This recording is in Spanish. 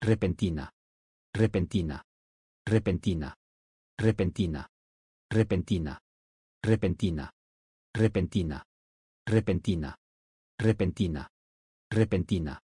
repentina, repentina, repentina, repentina, repentina, repentina, repentina, repentina, repentina, repentina,